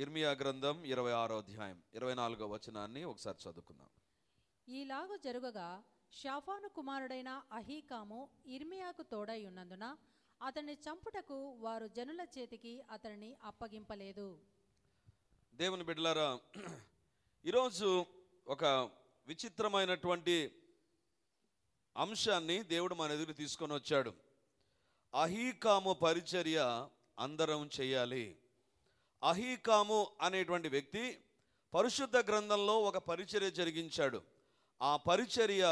ఇర్మియా గ్రంథం ఇరవై ఆరో అధ్యాయం ఇరవై నాలుగో వచనాన్ని ఒకసారి చదువుకుందాం ఈలాగ జరుగగా షాఫాను కుమారుడైన అహీకాము ఇర్మియాకు తోడై ఉన్నందున అతన్ని చంపుటకు వారు జనుల చేతికి అతన్ని అప్పగింపలేదు దేవుని బిడ్డలారా ఈరోజు ఒక విచిత్రమైనటువంటి అంశాన్ని దేవుడు మన ఎదురు తీసుకొని వచ్చాడు అహీకాము పరిచర్య అందరం చేయాలి అహీకాము అనేటువంటి వ్యక్తి పరిశుద్ధ గ్రంథంలో ఒక పరిచర్య జరిగించాడు ఆ పరిచర్య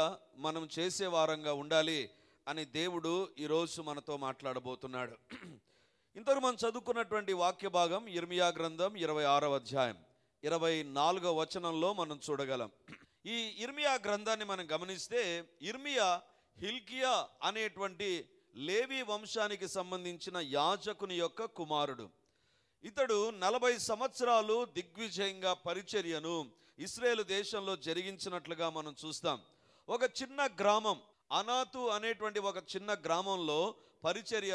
మనం చేసే వారంగా ఉండాలి అని దేవుడు ఈరోజు మనతో మాట్లాడబోతున్నాడు ఇంతకు మనం చదువుకున్నటువంటి వాక్య భాగం ఇర్మియా గ్రంథం ఇరవై ఆరవ అధ్యాయం ఇరవై నాలుగవ వచనంలో మనం చూడగలం ఈ ఇర్మియా గ్రంథాన్ని మనం గమనిస్తే ఇర్మియా హిల్కియా అనేటువంటి లేవి వంశానికి సంబంధించిన యాజకుని యొక్క కుమారుడు ఇతడు నలభై సంవత్సరాలు దిగ్విజయంగా పరిచర్యను ఇస్రాయేల్ దేశంలో జరిగించినట్లుగా మనం చూస్తాం ఒక చిన్న గ్రామం అనాథు అనేటువంటి ఒక చిన్న గ్రామంలో పరిచర్య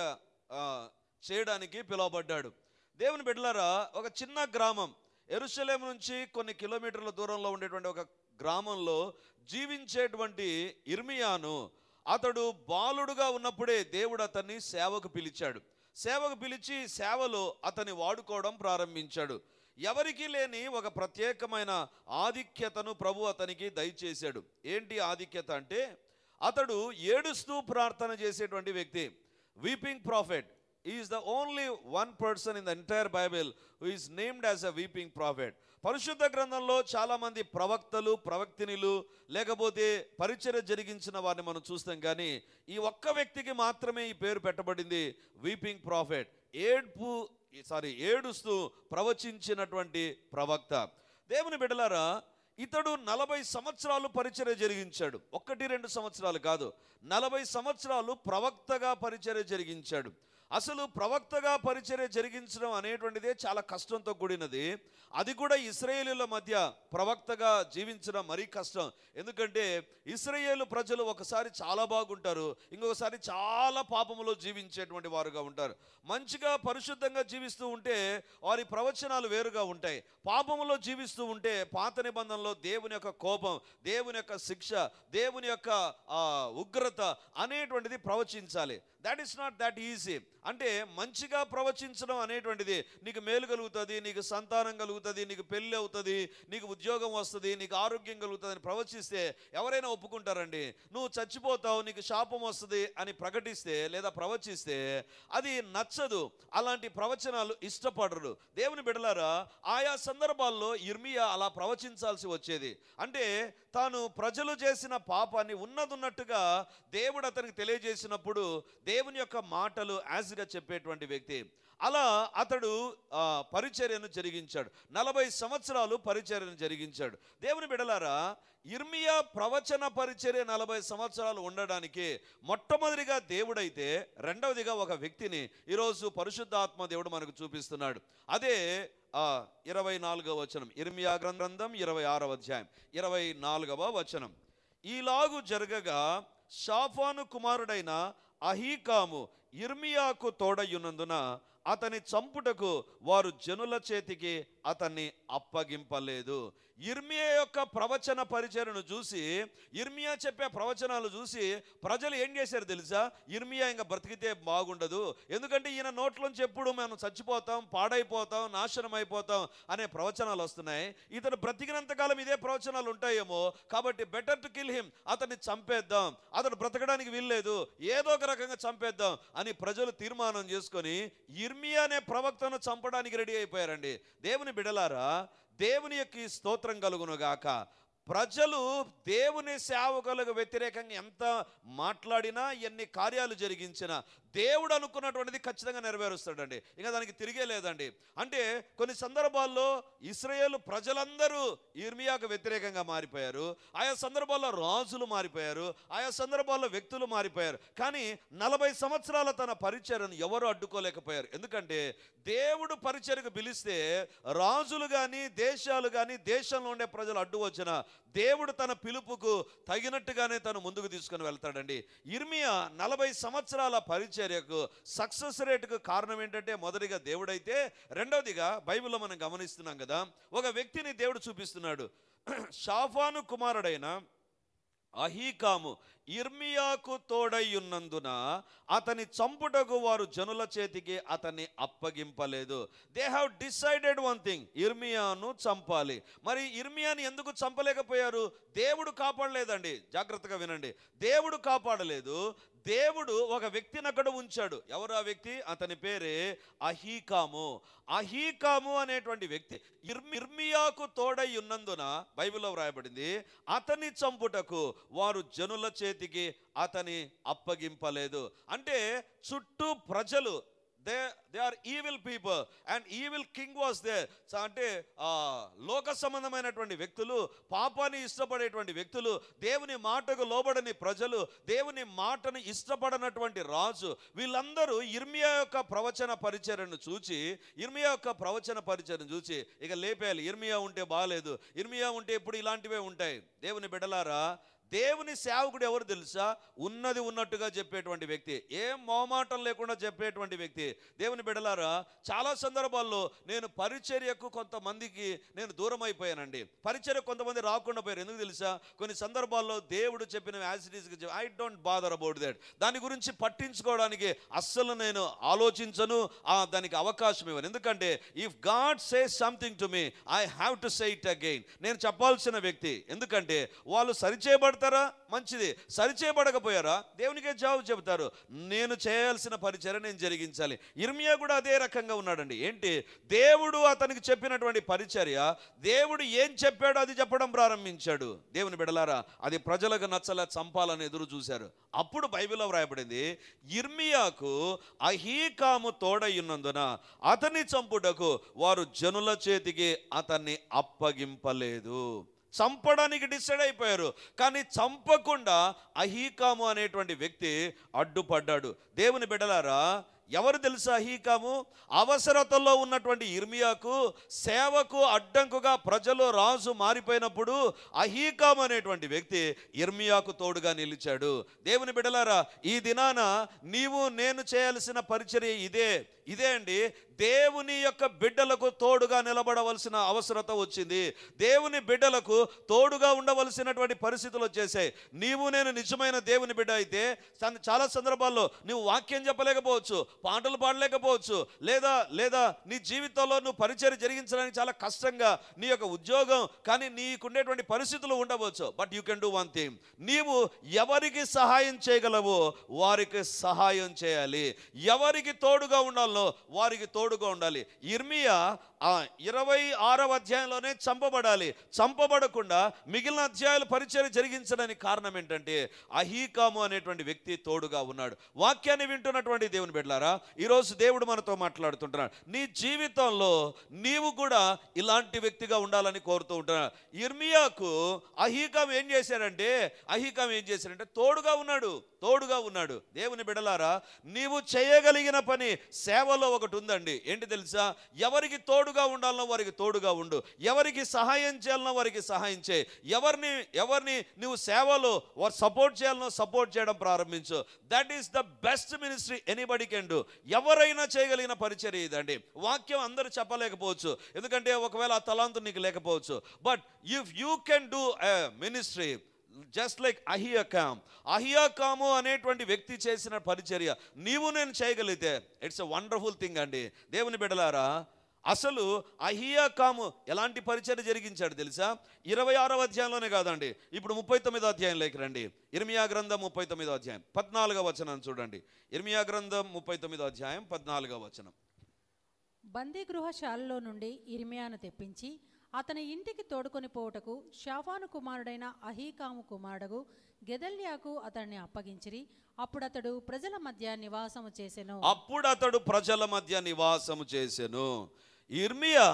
చేయడానికి పిలువబడ్డాడు దేవుని బిడ్డలారా ఒక చిన్న గ్రామం ఎరుసలేం నుంచి కొన్ని కిలోమీటర్ల దూరంలో ఉండేటువంటి ఒక గ్రామంలో జీవించేటువంటి ఇర్మియాను అతడు బాలుడుగా ఉన్నప్పుడే దేవుడు అతన్ని సేవకు పిలిచాడు సేవకు పిలిచి సేవలో అతని వాడుకోవడం ప్రారంభించాడు ఎవరికి లేని ఒక ప్రత్యేకమైన ఆధిక్యతను ప్రభు అతనికి దయచేశాడు ఏంటి ఆధిక్యత అంటే అతడు ఏడుస్తూ ప్రార్థన చేసేటువంటి వ్యక్తి weeping prophet is the only one person in the entire Bible who is named as a weeping prophet పరిశుద్ధ గ్రంథంలో చాలామంది ప్రవక్తలు ప్రవక్తినిలు లేకపోతే పరిచయం జరిగించిన వారిని మనం చూస్తాం కానీ ఈ ఒక్క వ్యక్తికి మాత్రమే ఈ పేరు పెట్టబడింది వీపింగ్ ప్రాఫెట్ ఏడ్పు సారీ ఏడుస్తూ ప్రవచించినటువంటి ప్రవక్త దేవుని బిడలారా ఇతడు నలభై సంవత్సరాలు పరిచర్య జరిగించాడు ఒకటి రెండు సంవత్సరాలు కాదు నలభై సంవత్సరాలు ప్రవక్తగా పరిచర్య జరిగించాడు అసలు ప్రవక్తగా పరిచర్య జరిగించడం అనేటువంటిదే చాలా కష్టంతో కూడినది అది కూడా ఇస్రాయేలీల మధ్య ప్రవక్తగా జీవించడం మరీ కష్టం ఎందుకంటే ఇస్రాయేలు ప్రజలు ఒకసారి చాలా బాగుంటారు ఇంకొకసారి చాలా పాపములో జీవించేటువంటి వారుగా ఉంటారు మంచిగా పరిశుద్ధంగా జీవిస్తూ ఉంటే వారి ప్రవచనాలు వేరుగా ఉంటాయి పాపములో జీవిస్తూ ఉంటే పాత నిబంధనలో దేవుని యొక్క కోపం దేవుని యొక్క శిక్ష దేవుని యొక్క ఉగ్రత అనేటువంటిది ప్రవచించాలి that is not that easy అంటే మంచిగా ప్రవచించడం అనేటువంటిది నీకు మేలు కలుగుతుంది నీకు సంతానం కలుగుతుంది నీకు పెళ్ళి అవుతుంది నీకు ఉద్యోగం వస్తుంది నీకు ఆరోగ్యం కలుగుతుంది అని ప్రవచిస్తే ఎవరైనా ఒప్పుకుంటారండి నువ్వు చచ్చిపోతావు నీకు శాపం వస్తుంది అని ప్రకటిస్తే లేదా ప్రవచిస్తే అది నచ్చదు అలాంటి ప్రవచనాలు ఇష్టపడరు దేవుని బిడలారా ఆయా సందర్భాల్లో ఇర్మియా అలా ప్రవచించాల్సి వచ్చేది అంటే తాను ప్రజలు చేసిన పాపాన్ని ఉన్నదున్నట్టుగా దేవుడు అతనికి తెలియజేసినప్పుడు దేవుడు దేవుని యొక్క మాటలు యాజ్గా చెప్పేటువంటి వ్యక్తి అలా అతడు పరిచర్యను జరిగించాడు నలభై సంవత్సరాలు పరిచర్యను జరిగించాడు దేవుని బిడలారా ఇర్మియా ప్రవచన పరిచర్య నలభై సంవత్సరాలు ఉండడానికి మొట్టమొదటిగా దేవుడైతే రెండవదిగా ఒక వ్యక్తిని ఈరోజు పరిశుద్ధాత్మ దేవుడు మనకు చూపిస్తున్నాడు అదే ఇరవై నాలుగవ వచనం ఇర్మియా గ్రంథం ఇరవై ఆరవ అధ్యాయం ఇరవై నాలుగవ వచనం ఈలాగు జరగగా షాఫాను కుమారుడైన అహీకాము ఇర్మియాకు తోడయ్యున్నందున అతని చంపుటకు వారు జనుల చేతికి అతన్ని అప్పగింపలేదు ఇర్మియా యొక్క ప్రవచన పరిచయను చూసి ఇర్మియా చెప్పే ప్రవచనాలు చూసి ప్రజలు ఏం చేశారు తెలుసా ఇర్మియా ఇంకా బ్రతికితే బాగుండదు ఎందుకంటే ఈయన నోట్లోంచి ఎప్పుడు మనం చచ్చిపోతాం పాడైపోతాం నాశనం అయిపోతాం అనే ప్రవచనాలు వస్తున్నాయి ఇతను బ్రతికినంతకాలం ఇదే ప్రవచనాలు ఉంటాయేమో కాబట్టి బెటర్ టు కిల్ హిమ్ అతన్ని చంపేద్దాం అతను బ్రతకడానికి వీల్లేదు ఏదో ఒక రకంగా చంపేద్దాం అని ప్రజలు తీర్మానం చేసుకొని ఇర్మి ఇర్మియా అనే ప్రవక్తను చంపడానికి రెడీ అయిపోయారండి దేవుని బిడలారా దేవుని యొక్క స్తోత్రం గాక ప్రజలు దేవుని సేవకులకు వ్యతిరేకంగా ఎంత మాట్లాడినా ఎన్ని కార్యాలు జరిగించినా దేవుడు అనుకున్నటువంటిది ఖచ్చితంగా నెరవేరుస్తాడండి ఇంకా దానికి తిరిగే లేదండి అంటే కొన్ని సందర్భాల్లో ఇస్రాయేల్ ప్రజలందరూ ఇర్మియాకు వ్యతిరేకంగా మారిపోయారు ఆయా సందర్భాల్లో రాజులు మారిపోయారు ఆయా సందర్భాల్లో వ్యక్తులు మారిపోయారు కానీ నలభై సంవత్సరాల తన పరిచయను ఎవరు అడ్డుకోలేకపోయారు ఎందుకంటే దేవుడు పరిచయకు పిలిస్తే రాజులు కానీ దేశాలు కానీ దేశంలో ఉండే ప్రజలు అడ్డు వచ్చిన దేవుడు తన పిలుపుకు తగినట్టుగానే తను ముందుకు తీసుకుని వెళ్తాడండి ఇర్మియా నలభై సంవత్సరాల పరిచయం పరిచర్యకు సక్సెస్ రేటుకు కారణం ఏంటంటే మొదటిగా దేవుడైతే రెండవదిగా బైబిల్లో మనం గమనిస్తున్నాం కదా ఒక వ్యక్తిని దేవుడు చూపిస్తున్నాడు షాఫాను కుమారుడైన అహీకాము ఇర్మియాకు ఉన్నందున అతని చంపుటకు వారు జనుల చేతికి అతన్ని అప్పగింపలేదు they have decided one thing ఇర్మియాను చంపాలి మరి ఇర్మియాని ఎందుకు చంపలేకపోయారు దేవుడు కాపాడలేదండి జాగ్రత్తగా వినండి దేవుడు కాపాడలేదు దేవుడు ఒక వ్యక్తిని అక్కడ ఉంచాడు ఎవరు ఆ వ్యక్తి అతని పేరే అహీకాము అహీకాము అనేటువంటి వ్యక్తి ఇర్మియాకు తోడై ఉన్నందున బైబిల్లో వ్రాయబడింది అతని చంపుటకు వారు జనుల చేతికి అతని అప్పగింపలేదు అంటే చుట్టూ ప్రజలు they they are evil people and evil king was they అంటే లోక సంబంధమైనటువంటి వ్యక్తులు పాపాన్ని ఇష్టపడేటువంటి వ్యక్తులు దేవుని మాటకు లోబడని ప్రజలు దేవుని మాటను ఇష్టపడనటువంటి రాజు వీళ్ళందరూ ఇర్మియా యొక్క ప్రవచన పరిచయను చూచి ఇర్మియా యొక్క ప్రవచన పరిచయను చూచి ఇక లేపేయాలి ఇర్మియా ఉంటే బాగాలేదు ఇర్మియా ఉంటే ఇప్పుడు ఇలాంటివే ఉంటాయి దేవుని బిడలారా దేవుని సేవకుడు ఎవరు తెలుసా ఉన్నది ఉన్నట్టుగా చెప్పేటువంటి వ్యక్తి ఏం మోమాటం లేకుండా చెప్పేటువంటి వ్యక్తి దేవుని బిడలారా చాలా సందర్భాల్లో నేను పరిచర్యకు కొంతమందికి నేను దూరం అయిపోయానండి పరిచర్య కొంతమంది రాకుండా పోయారు ఎందుకు తెలుసా కొన్ని సందర్భాల్లో దేవుడు చెప్పిన యాసిటీస్కి I don't bother about that దాని గురించి పట్టించుకోవడానికి అస్సలు నేను ఆలోచించను దానికి అవకాశం ఇవ్వను ఎందుకంటే if God say something to me I have to say it again నేను చెప్పాల్సిన వ్యక్తి ఎందుకంటే వాళ్ళు సరిచేయబడి చేయబడతారా మంచిది సరి చేయబడకపోయారా దేవునికే జవాబు చెబుతారు నేను చేయాల్సిన పరిచర్య నేను జరిగించాలి ఇర్మియా కూడా అదే రకంగా ఉన్నాడండి ఏంటి దేవుడు అతనికి చెప్పినటువంటి పరిచర్య దేవుడు ఏం చెప్పాడో అది చెప్పడం ప్రారంభించాడు దేవుని బిడలారా అది ప్రజలకు నచ్చలే చంపాలని ఎదురు చూశారు అప్పుడు బైబిల్లో వ్రాయబడింది ఇర్మియాకు అహీకాము తోడయ్యున్నందున అతని చంపుటకు వారు జనుల చేతికి అతన్ని అప్పగింపలేదు చంపడానికి డిసైడ్ అయిపోయారు కానీ చంపకుండా అహీకాము అనేటువంటి వ్యక్తి అడ్డుపడ్డాడు దేవుని బిడ్డలారా ఎవరు తెలుసా అహీకాము అవసరతల్లో ఉన్నటువంటి ఇర్మియాకు సేవకు అడ్డంకుగా ప్రజలు రాజు మారిపోయినప్పుడు అహీకాము అనేటువంటి వ్యక్తి ఇర్మియాకు తోడుగా నిలిచాడు దేవుని బిడలారా ఈ దినాన నీవు నేను చేయాల్సిన పరిచర్య ఇదే ఇదే అండి దేవుని యొక్క బిడ్డలకు తోడుగా నిలబడవలసిన అవసరత వచ్చింది దేవుని బిడ్డలకు తోడుగా ఉండవలసినటువంటి పరిస్థితులు వచ్చేసాయి నీవు నేను నిజమైన దేవుని బిడ్డ అయితే చాలా సందర్భాల్లో నువ్వు వాక్యం చెప్పలేకపోవచ్చు పాటలు పాడలేకపోవచ్చు లేదా లేదా నీ జీవితంలో నువ్వు పరిచయం జరిగించడానికి చాలా కష్టంగా నీ యొక్క ఉద్యోగం కానీ నీకుండేటువంటి పరిస్థితులు ఉండవచ్చు but you can do one thing నీవు ఎవరికి సహాయం చేయగలవో వారికి సహాయం చేయాలి ఎవరికి తోడుగా ఉండాలో విషయాల్లో వారికి తోడుగా ఉండాలి ఇర్మియా ఇరవై ఆరవ అధ్యాయంలోనే చంపబడాలి చంపబడకుండా మిగిలిన అధ్యాయాలు పరిచయం జరిగించడానికి కారణం ఏంటంటే అహీకాము అనేటువంటి వ్యక్తి తోడుగా ఉన్నాడు వాక్యాన్ని వింటున్నటువంటి దేవుని బిడ్డలారా ఈరోజు దేవుడు మనతో మాట్లాడుతుంటున్నాడు నీ జీవితంలో నీవు కూడా ఇలాంటి వ్యక్తిగా ఉండాలని కోరుతూ ఉంటున్నాడు ఇర్మియాకు అహీకం ఏం చేశాడంటే అహీకం ఏం చేశాడంటే తోడుగా ఉన్నాడు తోడుగా ఉన్నాడు దేవుని బిడలారా నీవు చేయగలిగిన పని సేవలో ఒకటి ఉందండి ఏంటి తెలుసా ఎవరికి తోడు తోడుగా ఉండాలనో వారికి తోడుగా ఉండు ఎవరికి సహాయం చేయాలనో వారికి సహాయం చేయి ఎవరిని ఎవరిని నువ్వు సేవలో వారు సపోర్ట్ చేయాలనో సపోర్ట్ చేయడం ప్రారంభించు that is the best ministry anybody can do ఎవరైనా చేయగలిగిన పరిచర్య ఇదండి వాక్యం అందరూ చెప్పలేకపోవచ్చు ఎందుకంటే ఒకవేళ ఆ తలాంతు నీకు లేకపోవచ్చు but if you can do ministry just like Ahikam Ahikam అనేటువంటి వ్యక్తి చేసిన పరిచర్య నీవు నేను చేయగలిగితే ఇట్స్ ఎ వండర్ఫుల్ థింగ్ అండి దేవుని బిడలారా అసలు అహియాకాము ఎలాంటి పరిచయం జరిగించాడు తెలుసా ఇరవై ఆరవ అధ్యాయంలోనే కాదండి ఇప్పుడు ముప్పై తొమ్మిదో లేక రండి ఇర్మియా గ్రంథం ముప్పై తొమ్మిదో అధ్యాయం పద్నాలుగో వచనం చూడండి ఇర్మియా గ్రంథం ముప్పై తొమ్మిదో అధ్యాయం పద్నాలుగో వచనం బందీ గృహశాలలో నుండి ఇర్మియాను తెప్పించి అతని ఇంటికి తోడుకొని పోవుటకు షాఫాను కుమారుడైన అహీకాము కుమారుడు గెదల్యాకు అతన్ని అప్పగించిరి అప్పుడు అతడు ప్రజల మధ్య నివాసము చేసెను అప్పుడు అతడు ప్రజల మధ్య నివాసము చేసెను ఇర్మియా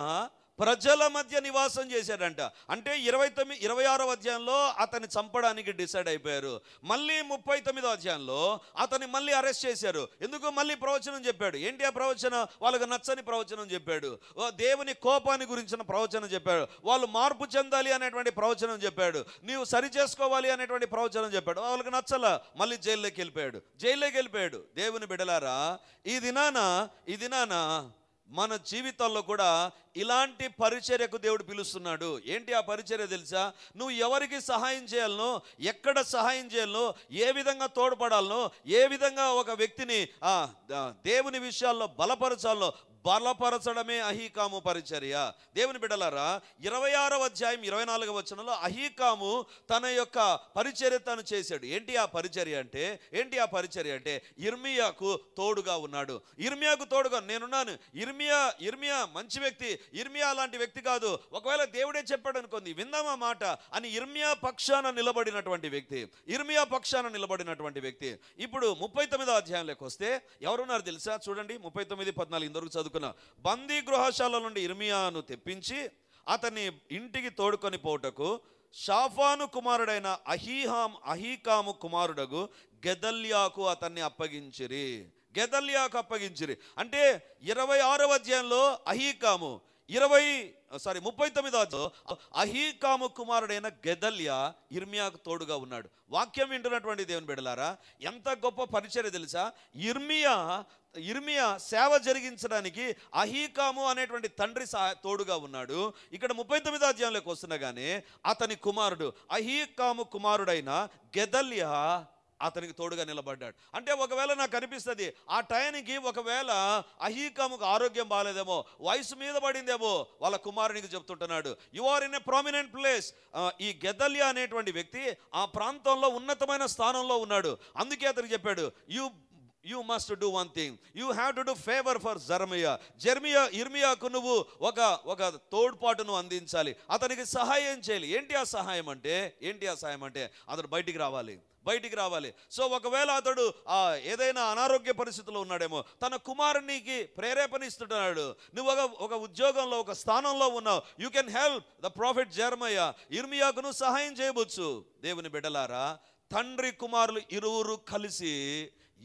ప్రజల మధ్య నివాసం చేశాడంట అంటే ఇరవై తొమ్మిది ఇరవై ఆరో అధ్యాయంలో అతన్ని చంపడానికి డిసైడ్ అయిపోయారు మళ్ళీ ముప్పై తొమ్మిదో అధ్యాయంలో అతన్ని మళ్ళీ అరెస్ట్ చేశారు ఎందుకు మళ్ళీ ప్రవచనం చెప్పాడు ఏంటి ఆ ప్రవచనం వాళ్ళకు నచ్చని ప్రవచనం చెప్పాడు దేవుని కోపాన్ని గురించిన ప్రవచనం చెప్పాడు వాళ్ళు మార్పు చెందాలి అనేటువంటి ప్రవచనం చెప్పాడు నీవు సరి చేసుకోవాలి అనేటువంటి ప్రవచనం చెప్పాడు వాళ్ళకి నచ్చల మళ్ళీ జైల్లోకి వెళ్ళిపోయాడు జైల్లోకి వెళ్ళిపోయాడు దేవుని బిడలారా ఈ దినానా ఈ దినానా మన జీవితంలో కూడా ఇలాంటి పరిచర్యకు దేవుడు పిలుస్తున్నాడు ఏంటి ఆ పరిచర్య తెలుసా నువ్వు ఎవరికి సహాయం చేయాలనో ఎక్కడ సహాయం చేయాలనో ఏ విధంగా తోడ్పడాలనో ఏ విధంగా ఒక వ్యక్తిని దేవుని విషయాల్లో బలపరచాలనో బలపరచడమే అహీకాము పరిచర్య దేవుని బిడలారా ఇరవై ఆరవ అధ్యాయం ఇరవై నాలుగవ వచనంలో అహీకాము తన యొక్క పరిచర్య తను చేశాడు ఏంటి ఆ పరిచర్య అంటే ఏంటి ఆ పరిచర్య అంటే ఇర్మియాకు తోడుగా ఉన్నాడు ఇర్మియాకు తోడుగా నేనున్నాను ఇర్మియా ఇర్మియా మంచి వ్యక్తి ఇర్మియా లాంటి వ్యక్తి కాదు ఒకవేళ దేవుడే చెప్పాడు అనుకుంది విందామా మాట అని ఇర్మియా పక్షాన నిలబడినటువంటి వ్యక్తి ఇర్మియా పక్షాన నిలబడినటువంటి వ్యక్తి ఇప్పుడు ముప్పై తొమ్మిదో అధ్యాయంలోకి వస్తే ఎవరున్నారు తెలుసా చూడండి ముప్పై తొమ్మిది పద్నాలుగు ఇందరకు చదువు చదువుకున్న బందీ గృహశాల నుండి ఇర్మియాను తెప్పించి అతని ఇంటికి తోడుకొని పోటకు షాఫాను కుమారుడైన అహీహాం అహీకాము కుమారుడగు గెదల్యాకు అతన్ని అప్పగించిరి గెదల్యాకు అప్పగించిరి అంటే ఇరవై ఆరవ అధ్యాయంలో అహీకాము ఇరవై సారీ ముప్పై తొమ్మిదో అహీకాము కుమారుడైన గెదల్య ఇర్మియాకు తోడుగా ఉన్నాడు వాక్యం వింటున్నటువంటి దేవుని బిడలారా ఎంత గొప్ప పరిచర్య తెలుసా ఇర్మియా ఇర్మియా సేవ జరిగించడానికి అహీకాము అనేటువంటి తండ్రి తోడుగా ఉన్నాడు ఇక్కడ ముప్పై తొమ్మిదో అధ్యాయంలోకి వస్తుండగానే అతని కుమారుడు అహీకాము కుమారుడైన గెదల్య అతనికి తోడుగా నిలబడ్డాడు అంటే ఒకవేళ నాకు అనిపిస్తుంది ఆ టైంకి ఒకవేళ అహీకముకు ఆరోగ్యం బాగాలేదేమో వయసు మీద పడిందేమో వాళ్ళ కుమారునికి చెప్తుంటున్నాడు you are in a prominent place ఈ గెదల్య అనేటువంటి వ్యక్తి ఆ ప్రాంతంలో ఉన్నతమైన స్థానంలో ఉన్నాడు అందుకే అతనికి చెప్పాడు you you must do one thing you have to do favour for Jeremiah Jeremiah ఇర్మియాకు నువ్వు ఒక ఒక తోడ్పాటును అందించాలి అతనికి సహాయం చేయాలి ఏంటి ఆ సహాయం అంటే ఏంటి ఆ సహాయం అంటే అతను బయటికి రావాలి బయటికి రావాలి సో ఒకవేళ అతడు ఏదైనా అనారోగ్య పరిస్థితిలో ఉన్నాడేమో తన కుమారునికి ప్రేరేపణిస్తున్నాడు నువ్వు ఒక ఒక ఉద్యోగంలో ఒక స్థానంలో ఉన్నావు you can help the prophet Jeremiah ఇర్మియాకు సహాయం చేయవచ్చు దేవుని బిడ్డలారా తండ్రి కుమారులు ఇరువురు కలిసి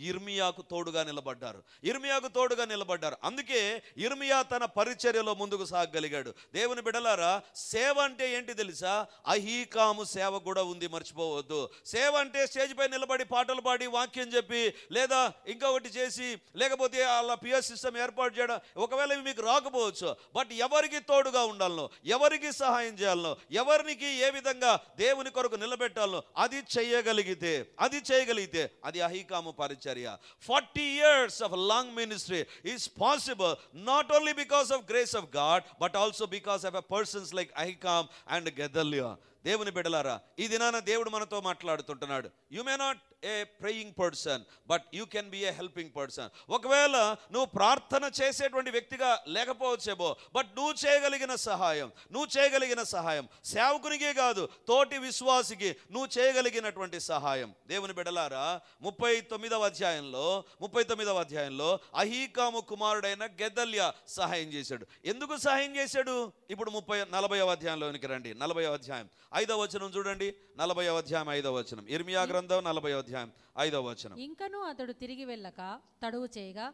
ఇర్మియాకు తోడుగా నిలబడ్డారు ఇర్మియాకు తోడుగా నిలబడ్డారు అందుకే ఇర్మియా తన పరిచర్యలో ముందుకు సాగగలిగాడు దేవుని బిడలారా సేవ అంటే ఏంటి తెలుసా అహీకాము సేవ కూడా ఉంది మర్చిపోవద్దు సేవ అంటే స్టేజ్ పై నిలబడి పాటలు పాడి వాక్యం చెప్పి లేదా ఇంకొకటి చేసి లేకపోతే అలా పిఎస్ సిస్టమ్ ఏర్పాటు చేయడం ఒకవేళ మీకు రాకపోవచ్చు బట్ ఎవరికి తోడుగా ఉండాలనో ఎవరికి సహాయం చేయాలనో ఎవరికి ఏ విధంగా దేవుని కొరకు నిలబెట్టాలనో అది చేయగలిగితే అది చేయగలిగితే అది అహీకాము పరిచయం Brahmacharya. 40 years of long ministry is possible not only because of grace of God, but also because of a persons like Ahikam and Gedaliah. దేవుని బిడలారా ఈ దినాన దేవుడు మనతో మాట్లాడుతుంటున్నాడు you may not a praying person but you can be a helping person ఒకవేళ నువ్వు ప్రార్థన చేసేటువంటి వ్యక్తిగా లేకపోవచ్చేమో బట్ నువ్వు చేయగలిగిన సహాయం నువ్వు చేయగలిగిన సహాయం సేవకునికే కాదు తోటి విశ్వాసికి నువ్వు చేయగలిగినటువంటి సహాయం దేవుని బిడలారా ముప్పై తొమ్మిదవ అధ్యాయంలో ముప్పై తొమ్మిదవ అధ్యాయంలో అహీకాము కుమారుడైన గెదల్య సహాయం చేశాడు ఎందుకు సహాయం చేశాడు ఇప్పుడు ముప్పై నలభై అధ్యాయంలోనికి రండి నలభై అధ్యాయం ఐదవ వచనం చూడండి నలభై అధ్యాయం ఐదవ వచనం ఇర్మియా గ్రంథం నలభై అధ్యాయం ఐదవ వచనం ఇంకనూ అతడు తిరిగి వెళ్ళక తడువు చేయగా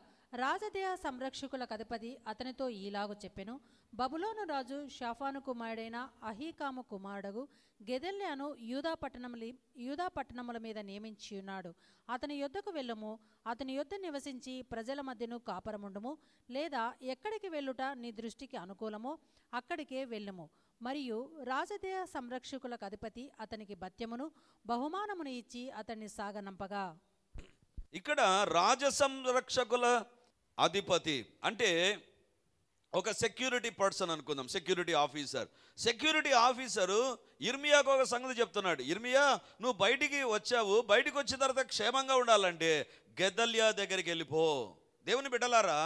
రాజదేహ సంరక్షకుల కధిపతి అతనితో ఈలాగు చెప్పెను బబులోను రాజు షాఫాను కుమారుడైన అహీకాము కుమారుడు గెదెల్యాను యూదా పట్టణముల యూదా పట్టణముల మీద నియమించి ఉన్నాడు అతని యుద్ధకు వెళ్ళము అతని యొద్ద నివసించి ప్రజల మధ్యను కాపరముండము లేదా ఎక్కడికి వెళ్ళుట నీ దృష్టికి అనుకూలమో అక్కడికే వెళ్ళము మరియు రాజదేహ సంరక్షకులకు అధిపతి అతనికి భత్యమును బహుమానమును ఇచ్చి అతన్ని సాగనంపగా ఇక్కడ రాజ సంరక్షకుల అధిపతి అంటే ఒక సెక్యూరిటీ పర్సన్ అనుకుందాం సెక్యూరిటీ ఆఫీసర్ సెక్యూరిటీ ఆఫీసరు ఇర్మియాకు ఒక సంగతి చెప్తున్నాడు ఇర్మియా నువ్వు బయటికి వచ్చావు బయటికి వచ్చిన తర్వాత క్షేమంగా ఉండాలంటే గెదల్యా దగ్గరికి వెళ్ళిపో దేవుని బిడ్డలారా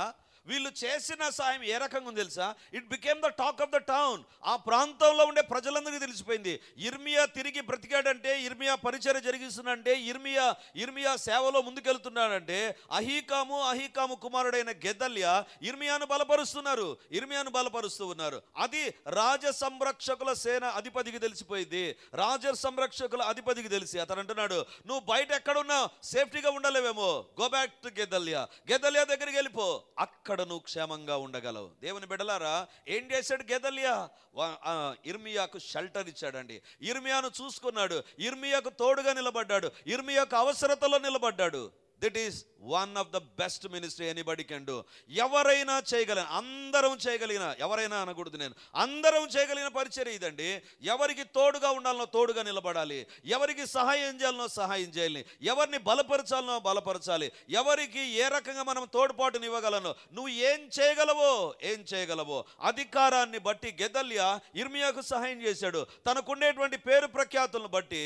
వీళ్ళు చేసిన సాయం ఏ రకంగా ఉంది తెలుసా it became the talk of the town ఆ ప్రాంతంలో ఉండే ప్రజలందరికీ తెలిసిపోయింది ఇర్మియా తిరిగి బ్రతికాడంటే ఇర్మియా పరిచయం జరిగిస్తుందంటే ఇర్మియా ఇర్మియా సేవలో ముందుకెళ్తున్నాడంటే అహీకాము అహీకాము కుమారుడైన గెదల్య ఇర్మియాను బలపరుస్తున్నారు ఇర్మియాను బలపరుస్తూ ఉన్నారు అది రాజ సంరక్షకుల సేన అధిపతికి తెలిసిపోయింది రాజ సంరక్షకుల అధిపతికి తెలిసి అతను అంటున్నాడు నువ్వు బయట ఎక్కడున్నా సేఫ్టీగా ఉండలేవేమో go back to Gedaliah Gedaliah దగ్గరికి వెళ్ళిపో అక్కడ ఎక్కడ నువ్వు క్షేమంగా ఉండగలవు దేవుని బిడలారా ఏం చేశాడు గెదలియా ఇర్మియాకు షెల్టర్ ఇచ్చాడండి ఇర్మియాను చూసుకున్నాడు ఇర్మియాకు తోడుగా నిలబడ్డాడు ఇర్మియాకు అవసరతలో నిలబడ్డాడు that is one of the best ministry anybody can do ఎవరైనా చేయగలిగిన అందరం చేయగలిగిన ఎవరైనా అనకూడదు నేను అందరం చేయగలిగిన పరిచయం ఇదండి ఎవరికి తోడుగా ఉండాలనో తోడుగా నిలబడాలి ఎవరికి సహాయం చేయాలనో సహాయం చేయాలి ఎవరిని బలపరచాలనో బలపరచాలి ఎవరికి ఏ రకంగా మనం తోడ్పాటుని ఇవ్వగలను నువ్వు ఏం చేయగలవో ఏం చేయగలవో అధికారాన్ని బట్టి గెదల్యా ఇర్మియాకు సహాయం చేశాడు తనకుండేటువంటి పేరు ప్రఖ్యాతులను బట్టి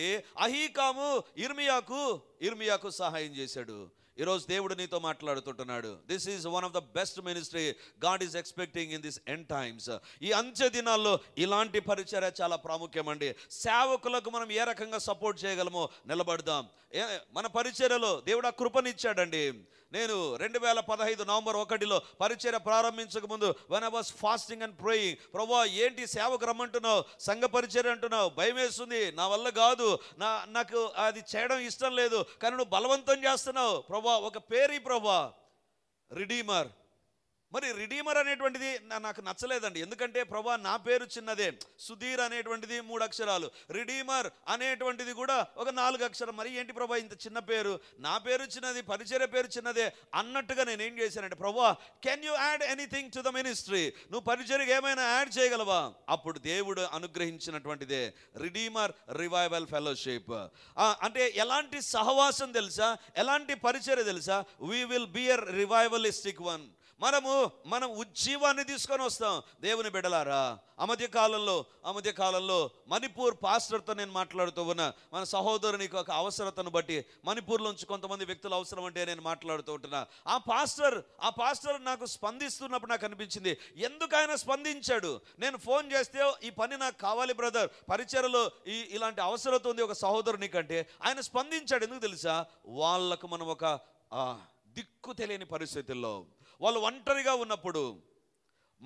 అహీకాము ఇర్మియాకు ఇర్మియాకు సహాయం చేశాడు ఈరోజు దేవుడు నీతో మాట్లాడుతుంటున్నాడు this is one of the best ministry God is expecting in this end times ఈ అంత్య దినాల్లో ఇలాంటి పరిచర్య చాలా ప్రాముఖ్యమండి సేవకులకు మనం ఏ రకంగా సపోర్ట్ చేయగలమో నిలబడదాం మన పరిచర్యలో దేవుడు ఆ కృపనిచ్చాడండి నేను రెండు వేల పదహైదు నవంబర్ ఒకటిలో పరిచయ ప్రారంభించక ముందు one hours fasting and praying Prabha ఏంటి సేవకు రమ్మంటున్నావు సంఘ పరిచయ అంటున్నావు భయం వేస్తుంది నా వల్ల కాదు నా నాకు అది చేయడం ఇష్టం లేదు కానీ నువ్వు బలవంతం చేస్తున్నావు ప్రభా ఒక పేరీ ప్రభా రిడీమర్ మరి రిడీమర్ అనేటువంటిది నాకు నచ్చలేదండి ఎందుకంటే ప్రభా నా పేరు చిన్నదే సుధీర్ అనేటువంటిది మూడు అక్షరాలు రిడీమర్ అనేటువంటిది కూడా ఒక నాలుగు అక్షరం మరి ఏంటి ప్రభా ఇంత చిన్న పేరు నా పేరు చిన్నది పరిచయ పేరు చిన్నదే అన్నట్టుగా నేను ఏం చేశానంటే Prabha can you add anything to the ministry నువ్వు పరిచయకి ఏమైనా యాడ్ చేయగలవా అప్పుడు దేవుడు అనుగ్రహించినటువంటిదే రిడీమర్ రివైవల్ ఫెలోషిప్ అంటే ఎలాంటి సహవాసం తెలుసా ఎలాంటి పరిచయ తెలుసా we will be a revivalistic one మనము మనం ఉజ్జీవాన్ని తీసుకొని వస్తాం దేవుని బిడలారా అమధ్య కాలంలో అమధ్య కాలంలో మణిపూర్ పాస్టర్తో నేను మాట్లాడుతూ ఉన్నా మన సహోదరుని ఒక అవసరతను బట్టి మణిపూర్లోంచి కొంతమంది వ్యక్తులు అవసరం అంటే నేను మాట్లాడుతూ ఉంటున్నా ఆ పాస్టర్ ఆ పాస్టర్ నాకు స్పందిస్తున్నప్పుడు నాకు అనిపించింది ఎందుకు ఆయన స్పందించాడు నేను ఫోన్ చేస్తే ఈ పని నాకు కావాలి బ్రదర్ పరిచయలో ఈ ఇలాంటి అవసరత ఉంది ఒక సహోదరుని కంటే ఆయన స్పందించాడు ఎందుకు తెలుసా వాళ్ళకు మనం ఒక దిక్కు తెలియని పరిస్థితుల్లో వాళ్ళు ఒంటరిగా ఉన్నప్పుడు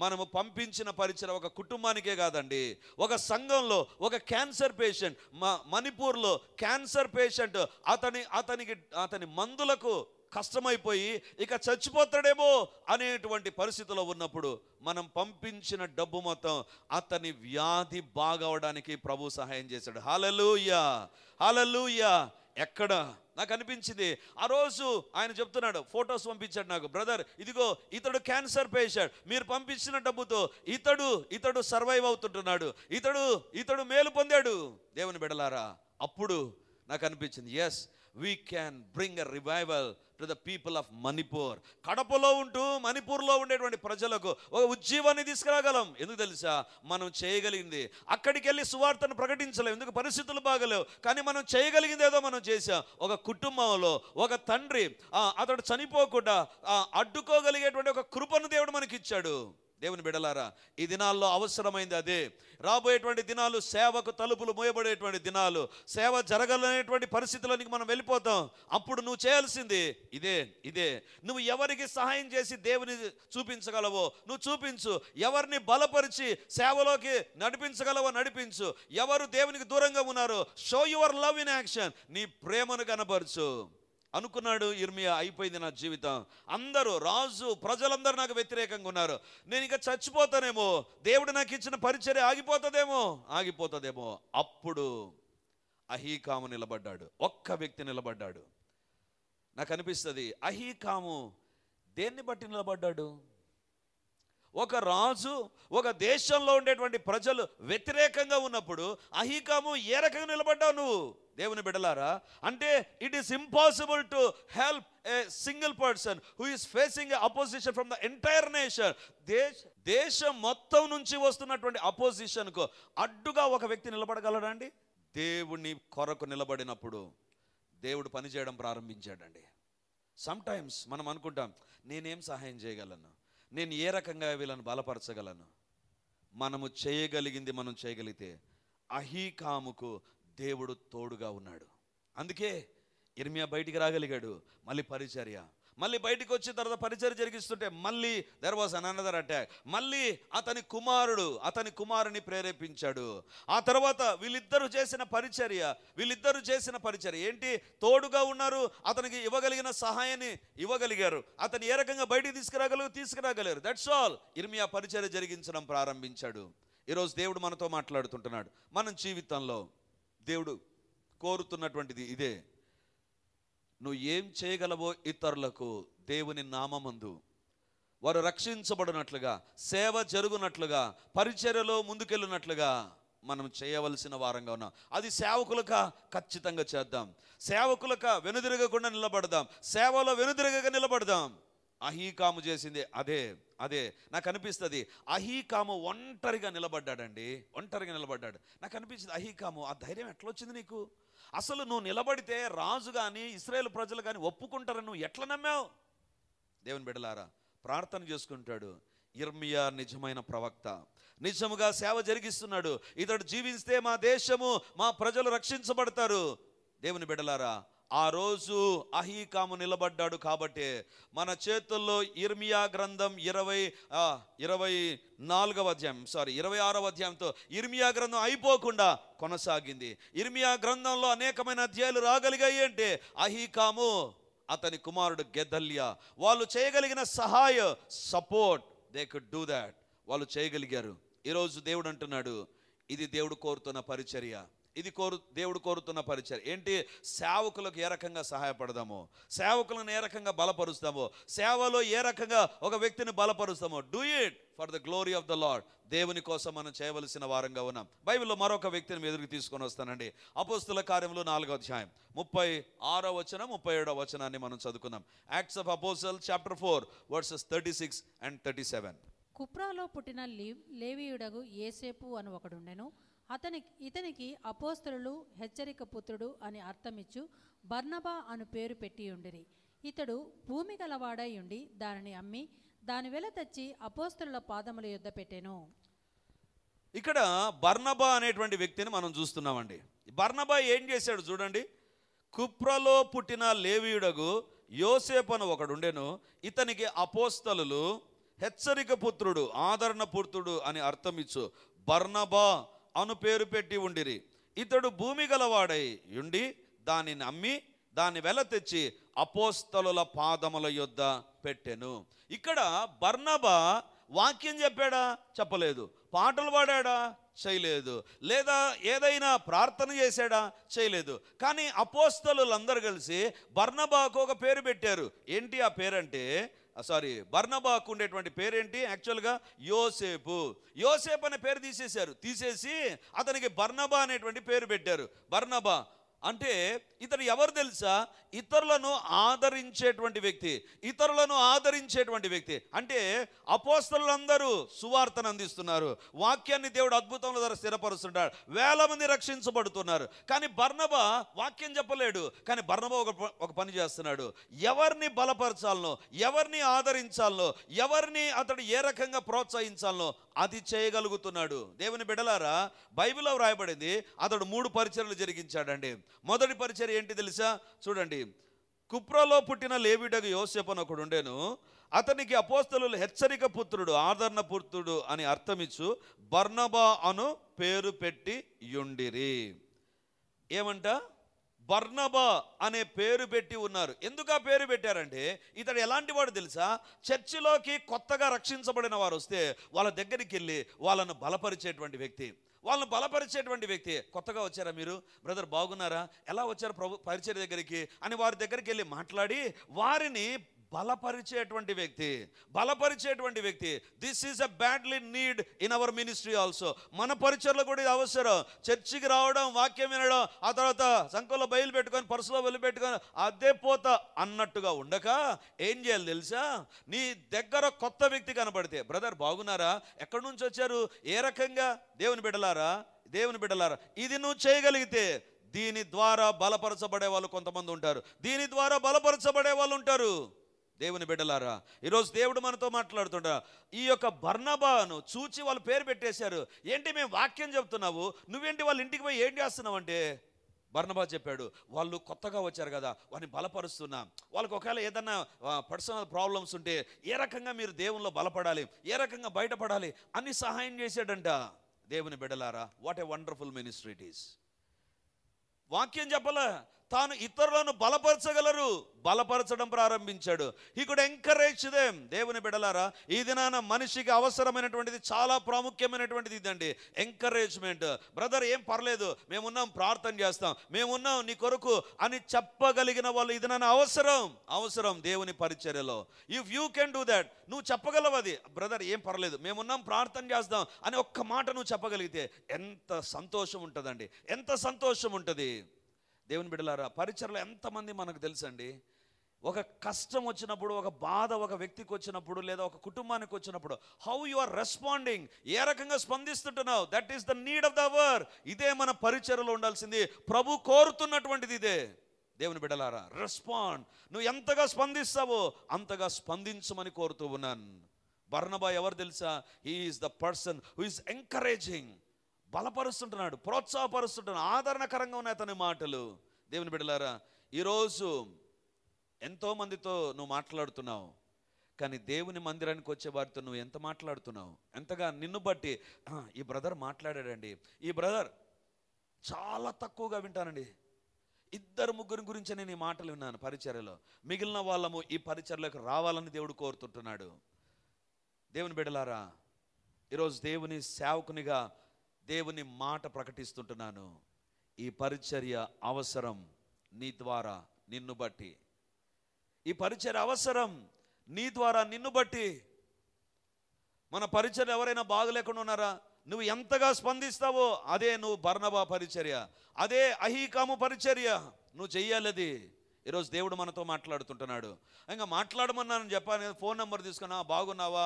మనము పంపించిన పరిచయం ఒక కుటుంబానికే కాదండి ఒక సంఘంలో ఒక క్యాన్సర్ పేషెంట్ మా మణిపూర్లో క్యాన్సర్ పేషెంట్ అతని అతనికి అతని మందులకు కష్టమైపోయి ఇక చచ్చిపోతాడేమో అనేటువంటి పరిస్థితిలో ఉన్నప్పుడు మనం పంపించిన డబ్బు మొత్తం అతని వ్యాధి బాగవడానికి ప్రభు సహాయం చేశాడు హలలుయా హలలుయా ఎక్కడ నాకు అనిపించింది ఆ రోజు ఆయన చెప్తున్నాడు ఫొటోస్ పంపించాడు నాకు బ్రదర్ ఇదిగో ఇతడు క్యాన్సర్ పేషెంట్ మీరు పంపించిన డబ్బుతో ఇతడు ఇతడు సర్వైవ్ అవుతుంటున్నాడు ఇతడు ఇతడు మేలు పొందాడు దేవుని బిడలారా అప్పుడు నాకు అనిపించింది yes we can bring a revival to the people of Manipur కడపలో ఉంటూ మణిపూర్లో ఉండేటువంటి ప్రజలకు ఒక ఉజ్జీవాన్ని తీసుకురాగలం ఎందుకు తెలుసా మనం చేయగలిగింది అక్కడికి వెళ్ళి సువార్తను ప్రకటించలేము ఎందుకు పరిస్థితులు బాగలేవు కానీ మనం చేయగలిగింది ఏదో మనం చేసాం ఒక కుటుంబంలో ఒక తండ్రి అతడు చనిపోకుండా అడ్డుకోగలిగేటువంటి ఒక కృపను దేవుడు మనకిచ్చాడు దేవుని బిడలారా ఈ దినాల్లో అవసరమైంది అదే రాబోయేటువంటి దినాలు సేవకు తలుపులు మోయబడేటువంటి దినాలు సేవ జరగలేనటువంటి పరిస్థితులకి మనం వెళ్ళిపోతాం అప్పుడు నువ్వు చేయాల్సింది ఇదే ఇదే నువ్వు ఎవరికి సహాయం చేసి దేవుని చూపించగలవో నువ్వు చూపించు ఎవరిని బలపరిచి సేవలోకి నడిపించగలవో నడిపించు ఎవరు దేవునికి దూరంగా ఉన్నారో show your love in action నీ ప్రేమను కనపరచు అనుకున్నాడు ఇర్మియా అయిపోయింది నా జీవితం అందరూ రాజు ప్రజలందరూ నాకు వ్యతిరేకంగా ఉన్నారు నేను ఇంకా చచ్చిపోతానేమో దేవుడు నాకు ఇచ్చిన పరిచర్య ఆగిపోతుందేమో ఆగిపోతుందేమో అప్పుడు అహీకాము నిలబడ్డాడు ఒక్క వ్యక్తి నిలబడ్డాడు నాకు అనిపిస్తుంది అహీకాము దేన్ని బట్టి నిలబడ్డాడు ఒక రాజు ఒక దేశంలో ఉండేటువంటి ప్రజలు వ్యతిరేకంగా ఉన్నప్పుడు అహికాము ఏ రకంగా నిలబడ్డావు నువ్వు దేవుని బిడలారా అంటే it is impossible to help a single person who is facing opposition from the entire nation దేశ దేశం మొత్తం నుంచి వస్తున్నటువంటి అపోజిషన్కు అడ్డుగా ఒక వ్యక్తి నిలబడగలడండి దేవుని కొరకు నిలబడినప్పుడు దేవుడు పనిచేయడం ప్రారంభించాడండి సమ్ టైమ్స్ మనం అనుకుంటాం నేనేం సహాయం చేయగలను నేను ఏ రకంగా వీళ్ళని బలపరచగలను మనము చేయగలిగింది మనం చేయగలిగితే అహీకాముకు దేవుడు తోడుగా ఉన్నాడు అందుకే ఇర్మియా బయటికి రాగలిగాడు మళ్ళీ పరిచర్య మళ్ళీ బయటకు వచ్చిన తర్వాత పరిచయం జరిగిస్తుంటే మళ్ళీ there was an another attack మళ్ళీ అతని కుమారుడు అతని కుమారుని ప్రేరేపించాడు ఆ తర్వాత వీళ్ళిద్దరూ చేసిన పరిచర్య వీళ్ళిద్దరూ చేసిన పరిచర్య ఏంటి తోడుగా ఉన్నారు అతనికి ఇవ్వగలిగిన సహాయాన్ని ఇవ్వగలిగారు అతను ఏ రకంగా బయటికి తీసుకురాగలరు తీసుకురాగలేరు దట్స్ ఆల్ ఇర్మియా పరిచర్య జరిగించడం ప్రారంభించాడు ఈరోజు దేవుడు మనతో మాట్లాడుతుంటున్నాడు మన జీవితంలో దేవుడు కోరుతున్నటువంటిది ఇదే నువ్వు ఏం చేయగలవో ఇతరులకు దేవుని నామందు వారు రక్షించబడినట్లుగా సేవ జరుగునట్లుగా పరిచర్యలో ముందుకెళ్ళినట్లుగా మనం చేయవలసిన వారంగా ఉన్నాం అది సేవకులక ఖచ్చితంగా చేద్దాం సేవకులక వెనుదిరగకుండా నిలబడదాం సేవలో వెనుదిరగగా నిలబడదాం అహీకాము చేసింది అదే అదే నాకు అనిపిస్తుంది అహీకాము ఒంటరిగా నిలబడ్డాడండి ఒంటరిగా నిలబడ్డాడు నాకు అనిపిస్తుంది అహీకాము ఆ ధైర్యం ఎట్లా వచ్చింది నీకు అసలు నువ్వు నిలబడితే రాజు కానీ ఇస్రాయేల్ ప్రజలు కానీ ఒప్పుకుంటారని నువ్వు ఎట్లా నమ్మావు దేవుని బిడలారా ప్రార్థన చేసుకుంటాడు ఇర్మియా నిజమైన ప్రవక్త నిజముగా సేవ జరిగిస్తున్నాడు ఇతడు జీవిస్తే మా దేశము మా ప్రజలు రక్షించబడతారు దేవుని బిడలారా ఆ రోజు అహీకాము నిలబడ్డాడు కాబట్టి మన చేతుల్లో ఇర్మియా గ్రంథం ఇరవై ఇరవై నాలుగవ అధ్యాయం సారీ ఇరవై ఆరవ అధ్యాయంతో ఇర్మియా గ్రంథం అయిపోకుండా కొనసాగింది ఇర్మియా గ్రంథంలో అనేకమైన అధ్యాయులు రాగలిగాయి అంటే అహీకాము అతని కుమారుడు గెదల్య వాళ్ళు చేయగలిగిన సహాయ support they could do that వాళ్ళు చేయగలిగారు ఈరోజు దేవుడు అంటున్నాడు ఇది దేవుడు కోరుతున్న పరిచర్య ఇది కోరు దేవుడు కోరుతున్న పరిచయం ఏంటి సేవకులకు ఏ రకంగా సహాయపడదాము సేవకులను ఏ రకంగా బలపరుస్తాము సేవలో ఏ రకంగా ఒక వ్యక్తిని బలపరుస్తాము do it for the glory of the Lord దేవుని కోసం మనం చేయవలసిన వారంగా ఉన్నాం బైబిల్లో మరొక వ్యక్తిని మీ ఎదురుకు తీసుకొని వస్తానండి అపోస్తుల కార్యంలో నాలుగో అధ్యాయం ముప్పై ఆరో వచనం ముప్పై ఏడో వచనాన్ని మనం చదువుకున్నాం Acts of apostle chapter four verses thirty six and thirty seven కుప్రాలో పుట్టిన లేవీయుడగు ఏసేపు అని ఒకడుండెను అతని ఇతనికి అపోస్తలు హెచ్చరిక పుత్రుడు అని అర్థమిచ్చు బర్నబా అను పేరు పెట్టి ఉండిరి ఇతడు భూమి గలవాడై ఉండి దానిని అమ్మి దాని వెల తెచ్చి అపోస్తల పాదముల యుద్ధ పెట్టాను ఇక్కడ బర్నబా అనేటువంటి వ్యక్తిని మనం చూస్తున్నామండి బర్నబా ఏం చేశాడు చూడండి కుప్రలో పుట్టిన లేవియుడగు యోసేపు అని ఒకడుండెను ఇతనికి అపోస్తలు హెచ్చరిక పుత్రుడు ఆదరణ పుత్రుడు అని అర్థమిచ్చు బర్నబా అను పేరు పెట్టి ఉండిరి ఇతడు భూమి గలవాడై ఉండి దానిని అమ్మి దాని వెల తెచ్చి అపోస్తలుల పాదముల యొద్ పెట్టెను ఇక్కడ బర్ణబా వాక్యం చెప్పాడా చెప్పలేదు పాటలు పాడాడా చేయలేదు లేదా ఏదైనా ప్రార్థన చేశాడా చేయలేదు కానీ అపోస్తలులందరూ కలిసి బర్ణబాకు ఒక పేరు పెట్టారు ఏంటి ఆ పేరంటే సారీ బర్ణబాకు ఉండేటువంటి పేరేంటి యాక్చువల్గా యోసేపు యోసేపు అనే పేరు తీసేశారు తీసేసి అతనికి బర్నబా అనేటువంటి పేరు పెట్టారు బర్నబా అంటే ఇతను ఎవరు తెలుసా ఇతరులను ఆదరించేటువంటి వ్యక్తి ఇతరులను ఆదరించేటువంటి వ్యక్తి అంటే అపోస్తలందరూ సువార్తను అందిస్తున్నారు వాక్యాన్ని దేవుడు అద్భుతంలో ధర స్థిరపరుస్తున్నాడు వేల మంది రక్షించబడుతున్నారు కానీ బర్ణబ వాక్యం చెప్పలేడు కానీ బర్ణబ ఒక ఒక పని చేస్తున్నాడు ఎవరిని బలపరచాలనో ఎవరిని ఆదరించాలనో ఎవరిని అతడు ఏ రకంగా ప్రోత్సహించాలనో అది చేయగలుగుతున్నాడు దేవుని బిడలారా బైబిల్లో వ్రాయబడింది అతడు మూడు పరిచయలు జరిగించాడండి మొదటి పరిచయం ఏంటి తెలుసా చూడండి కుప్రలో పుట్టిన లేవిడగ యోసేపన్ ఒకడు ఉండేను అతనికి అపోస్తలు హెచ్చరిక పుత్రుడు ఆదరణ పుత్రుడు అని అర్థమిచ్చు బర్ణబా అను పేరు పెట్టి యుండిరి ఏమంట బర్ణబా అనే పేరు పెట్టి ఉన్నారు ఎందుకు ఆ పేరు పెట్టారంటే ఇతడు ఎలాంటి వాడు తెలుసా చర్చిలోకి కొత్తగా రక్షించబడిన వారు వస్తే వాళ్ళ దగ్గరికి వెళ్ళి వాళ్ళను బలపరిచేటువంటి వ్యక్తి వాళ్ళని బలపరిచేటువంటి వ్యక్తి కొత్తగా వచ్చారా మీరు బ్రదర్ బాగున్నారా ఎలా వచ్చారు ప్రభు పరిచయ దగ్గరికి అని వారి దగ్గరికి వెళ్ళి మాట్లాడి వారిని బలపరిచేటువంటి వ్యక్తి బలపరిచేటువంటి వ్యక్తి this is a badly need in our ministry also మన పరిచయలో కూడా ఇది అవసరం చర్చికి రావడం వాక్యం వినడం ఆ తర్వాత సంఖలో బయలు పెట్టుకొని పర్సులో బయలు పెట్టుకొని అదే పోత అన్నట్టుగా ఉండక ఏం చేయాలి తెలుసా నీ దగ్గర కొత్త వ్యక్తి కనబడితే బ్రదర్ బాగున్నారా ఎక్కడి నుంచి వచ్చారు ఏ రకంగా దేవుని బిడలారా దేవుని బిడలారా ఇది నువ్వు చేయగలిగితే దీని ద్వారా బలపరచబడే వాళ్ళు కొంతమంది ఉంటారు దీని ద్వారా బలపరచబడే వాళ్ళు ఉంటారు దేవుని బిడ్డలారా ఈరోజు దేవుడు మనతో మాట్లాడుతుండ ఈ యొక్క బర్ణబాను చూచి వాళ్ళు పేరు పెట్టేశారు ఏంటి మేము వాక్యం చెప్తున్నావు నువ్వేంటి వాళ్ళ ఇంటికి పోయి ఏం చేస్తున్నావు అంటే బర్ణబా చెప్పాడు వాళ్ళు కొత్తగా వచ్చారు కదా వారిని బలపరుస్తున్నా వాళ్ళకి ఒకవేళ ఏదన్నా పర్సనల్ ప్రాబ్లమ్స్ ఉంటే ఏ రకంగా మీరు దేవుల్లో బలపడాలి ఏ రకంగా బయటపడాలి అని సహాయం చేశాడంట దేవుని బిడ్డలారా what a wonderful ministry it is వాక్యం చెప్పాలా తాను ఇతరులను బలపరచగలరు బలపరచడం ప్రారంభించాడు ఈ కూడా ఎంకరేజ్ దేమ్ దేవుని బిడలారా ఈ దినాన మనిషికి అవసరమైనటువంటిది చాలా ప్రాముఖ్యమైనటువంటిది ఇదండి ఎంకరేజ్మెంట్ బ్రదర్ ఏం పర్లేదు మేమున్నాం ప్రార్థన చేస్తాం మేమున్నాం నీ కొరకు అని చెప్పగలిగిన వాళ్ళు ఇది నన్ను అవసరం అవసరం దేవుని పరిచర్యలో if you can do that నువ్వు చెప్పగలవు అది బ్రదర్ ఏం పర్లేదు మేమున్నాం ప్రార్థన చేస్తాం అని ఒక్క మాట నువ్వు చెప్పగలిగితే ఎంత సంతోషం ఉంటుందండి ఎంత సంతోషం ఉంటుంది దేవుని బిడలారా పరిచయలు ఎంతమంది మనకు తెలుసండి ఒక కష్టం వచ్చినప్పుడు ఒక బాధ ఒక వ్యక్తికి వచ్చినప్పుడు లేదా ఒక కుటుంబానికి వచ్చినప్పుడు హౌ యు ఆర్ రెస్పాండింగ్ ఏ రకంగా స్పందిస్తుంటున్నావు that is the need of the hour ఇదే మన పరిచయలో ఉండాల్సింది ప్రభు కోరుతున్నటువంటిది ఇదే దేవుని బిడలారా రెస్పాండ్ నువ్వు ఎంతగా స్పందిస్తావో అంతగా స్పందించమని కోరుతూ ఉన్నాను బర్ణబా ఎవరు తెలుసా he is is the person who is encouraging బలపరుస్తుంటున్నాడు ప్రోత్సాహపరుస్తుంటున్నాడు ఆదరణకరంగా ఉన్నాయి అతని మాటలు దేవుని బిడలారా ఈరోజు ఎంతోమందితో నువ్వు మాట్లాడుతున్నావు కానీ దేవుని మందిరానికి వచ్చే వారితో నువ్వు ఎంత మాట్లాడుతున్నావు ఎంతగా నిన్ను బట్టి ఈ బ్రదర్ మాట్లాడాడండి ఈ బ్రదర్ చాలా తక్కువగా వింటానండి ఇద్దరు ముగ్గురి గురించి నేను ఈ మాటలు విన్నాను పరిచర్యలో మిగిలిన వాళ్ళము ఈ పరిచర్యలకు రావాలని దేవుడు కోరుతుంటున్నాడు దేవుని బిడలారా ఈరోజు దేవుని సేవకునిగా దేవుని మాట ప్రకటిస్తుంటున్నాను ఈ పరిచర్య అవసరం నీ ద్వారా నిన్ను బట్టి ఈ పరిచర్య అవసరం నీ ద్వారా నిన్ను బట్టి మన పరిచర్ ఎవరైనా బాగలేకుండా ఉన్నారా నువ్వు ఎంతగా స్పందిస్తావో అదే నువ్వు బర్ణబా పరిచర్య అదే అహీకాము పరిచర్య నువ్వు చెయ్యాలది ఈరోజు దేవుడు మనతో మాట్లాడుతుంటున్నాడు ఇంకా మాట్లాడమన్నాను చెప్పాను ఫోన్ నెంబర్ తీసుకున్నా బాగున్నావా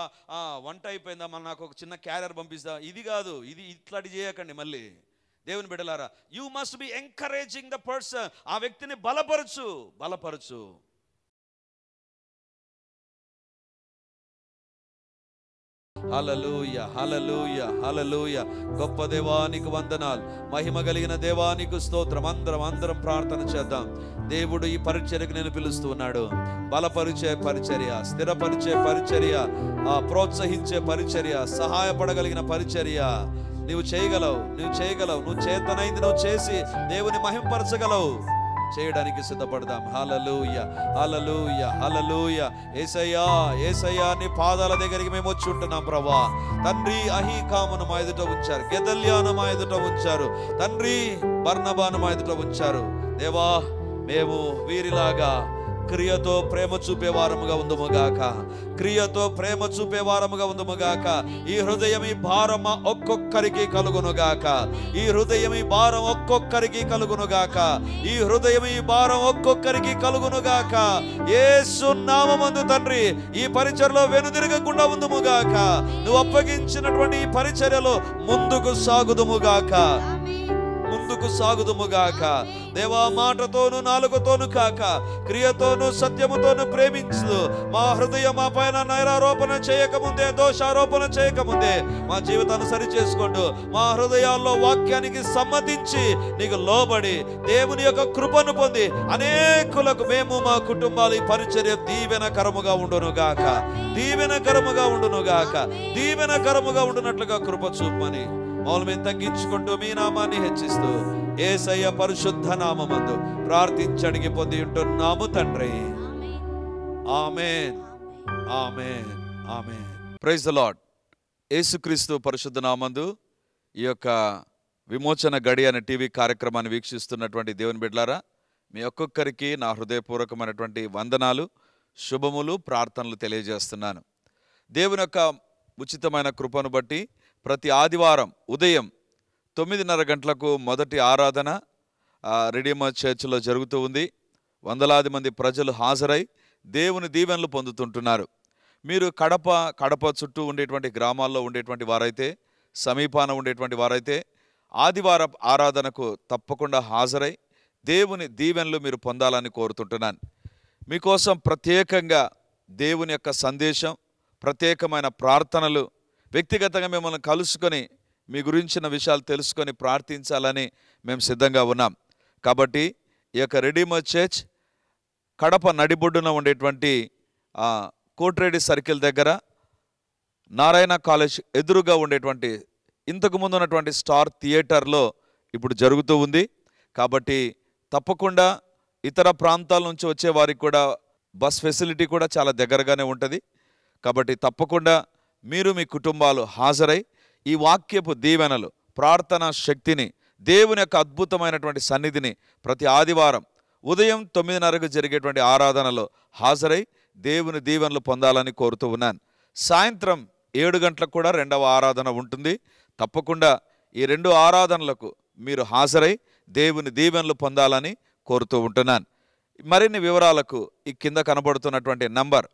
వంట అయిపోయిందా మన నాకు ఒక చిన్న క్యారియర్ పంపిస్తా ఇది కాదు ఇది ఇట్లాంటి చేయకండి మళ్ళీ దేవుని బిడలారా you must be encouraging the person ఆ వ్యక్తిని బలపరచు బలపరచు హలలోయ హలలోయ హలలోయ గొప్ప దేవానికి వందనాలు మహిమ కలిగిన దేవానికి స్తోత్రం అందరం అందరం ప్రార్థన చేద్దాం దేవుడు ఈ పరిచర్యకు నేను పిలుస్తున్నాడు బలపరిచే పరిచర్య స్థిరపరిచే పరిచర్య ఆ ప్రోత్సహించే పరిచర్య సహాయపడగలిగిన పరిచర్య నువ్వు చేయగలవు నువ్వు చేయగలవు నువ్వు చేతనైంది నువ్వు చేసి దేవుని మహింపరచగలవు చేయడానికి సిద్ధపడదాం హలలుయ హలలుయ హలలుయ ఏసయ్యా ఏసయ్యా నీ పాదాల దగ్గరికి మేము వచ్చి ఉంటున్నాం ప్రభా తండ్రి అహీకామును మా ఎదుట ఉంచారు గెదల్యాను మా ఎదుట ఉంచారు తండ్రి బర్ణబాను మా ఎదుట ఉంచారు దేవా మేము వీరిలాగా క్రియతో ప్రేమ చూపేవారముగా ఉందముగాక క్రియతో ప్రేమ చూపేవారముగా ఉందముగాక ఈ హృదయం ఈ భారం ఒక్కొక్కరికి కలుగునుగాక ఈ హృదయం ఈ భారం ఒక్కొక్కరికి కలుగునుగాక ఈ హృదయం ఈ భారం ఒక్కొక్కరికి కలుగునుగాక ఏ సున్నామందు తండ్రి ఈ పరిచర్లో వెనుదిరగకుండా ఉందముగాక నువ్వు అప్పగించినటువంటి ఈ పరిచర్యలో ముందుకు సాగుదుముగాక ముందుకు సాగుదుముగాక దేవా మాటతోను నాలుగుతోను కాక క్రియతోను సత్యముతోను ప్రేమించు మా హృదయం మా పైన నైరారోపణ చేయకముందే దోషారోపణ చేయకముందే మా జీవితాన్ని సరి చేసుకోండు మా హృదయాల్లో వాక్యానికి సమ్మతించి నీకు లోబడి దేవుని యొక్క కృపను పొంది అనేకులకు మేము మా కుటుంబాలు ఈ పరిచర్య దీవెనకరముగా గాక దీవెనకరముగా గాక దీవెనకరముగా ఉండునట్లుగా కృప చూపమని మమ్మల్ని మేము తగ్గించుకుంటూ మీ నామాన్ని హెచ్చిస్తూ ఏసయ్య పరిశుద్ధ నామందు ప్రార్థించడిగి పొంది ఉంటున్నాము తండ్రి amen amen amen praise Lord యేసుక్రీస్తు పరిశుద్ధ నామందు ఈ యొక్క విమోచన గడి అనే టీవీ కార్యక్రమాన్ని వీక్షిస్తున్నటువంటి దేవుని బిడ్లారా మీ ఒక్కొక్కరికి నా హృదయపూర్వకమైనటువంటి వందనాలు శుభములు ప్రార్థనలు తెలియజేస్తున్నాను దేవుని యొక్క ఉచితమైన కృపను బట్టి ప్రతి ఆదివారం ఉదయం తొమ్మిదిన్నర గంటలకు మొదటి ఆరాధన రెడీమర్ చర్చ్లో జరుగుతూ ఉంది వందలాది మంది ప్రజలు హాజరై దేవుని దీవెనలు పొందుతుంటున్నారు మీరు కడప కడప చుట్టూ ఉండేటువంటి గ్రామాల్లో ఉండేటువంటి వారైతే సమీపాన ఉండేటువంటి వారైతే ఆదివార ఆరాధనకు తప్పకుండా హాజరై దేవుని దీవెనలు మీరు పొందాలని కోరుతుంటున్నాను మీకోసం ప్రత్యేకంగా దేవుని యొక్క సందేశం ప్రత్యేకమైన ప్రార్థనలు వ్యక్తిగతంగా మిమ్మల్ని కలుసుకొని మీ గురించిన విషయాలు తెలుసుకొని ప్రార్థించాలని మేము సిద్ధంగా ఉన్నాం కాబట్టి ఈ యొక్క రెడీమర్ చర్చ్ కడప నడిబొడ్డున ఉండేటువంటి కోట్రేడి సర్కిల్ దగ్గర నారాయణ కాలేజ్ ఎదురుగా ఉండేటువంటి ఇంతకు ముందు ఉన్నటువంటి స్టార్ థియేటర్లో ఇప్పుడు జరుగుతూ ఉంది కాబట్టి తప్పకుండా ఇతర ప్రాంతాల నుంచి వచ్చే వారికి కూడా బస్ ఫెసిలిటీ కూడా చాలా దగ్గరగానే ఉంటుంది కాబట్టి తప్పకుండా మీరు మీ కుటుంబాలు హాజరై ఈ వాక్యపు దీవెనలు ప్రార్థనా శక్తిని దేవుని యొక్క అద్భుతమైనటువంటి సన్నిధిని ప్రతి ఆదివారం ఉదయం తొమ్మిదిన్నరకు జరిగేటువంటి ఆరాధనలో హాజరై దేవుని దీవెనలు పొందాలని కోరుతూ ఉన్నాను సాయంత్రం ఏడు గంటలకు కూడా రెండవ ఆరాధన ఉంటుంది తప్పకుండా ఈ రెండు ఆరాధనలకు మీరు హాజరై దేవుని దీవెనలు పొందాలని కోరుతూ ఉంటున్నాను మరిన్ని వివరాలకు ఈ కింద కనబడుతున్నటువంటి number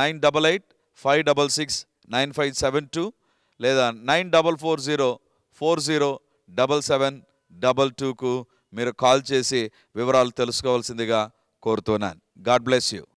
nine double eight five double six nine five seven two లేదా nine double four zero four zero double seven double టూకు మీరు కాల్ చేసి వివరాలు తెలుసుకోవాల్సిందిగా కోరుతున్నాను గాడ్ బ్లెస్ యూ